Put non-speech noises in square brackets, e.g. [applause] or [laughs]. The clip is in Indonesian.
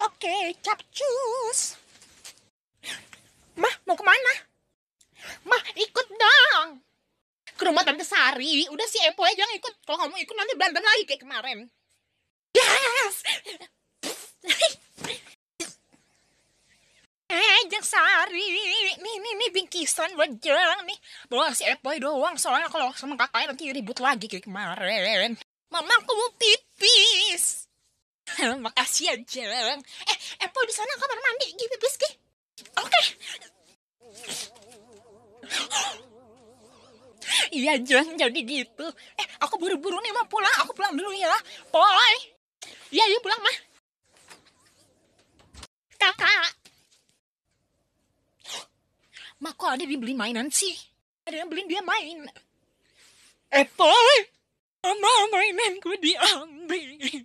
Oke, capcus. Mah, mau kemana? Mah, ikut dong. Ke rumah Tante Sari. Udah si Empo aja jangan ikut. Kalau kamu ikut nanti berantem lagi kayak kemarin. Yes! [laughs] eh, Jeng Sari. Nih, nih, nih, bingkisan buat Jeng nih. Bawa si Epo doang. Soalnya kalau sama kakaknya nanti ribut lagi kayak kemarin. Mama, aku mau pipi. [laughs] Makasih ya, Jeng. Eh, Epo di sana kamar mandi, gini bis Oke. Iya, Jeng, jadi gitu. Eh, aku buru-buru nih mau pulang. Aku pulang dulu ya. Poi. Iya, iya pulang, mah. Kakak. [gasps] Mak, kok ada dibeli mainan sih? Ada yang beli dia main. Eh, mama mainan mainanku diambil.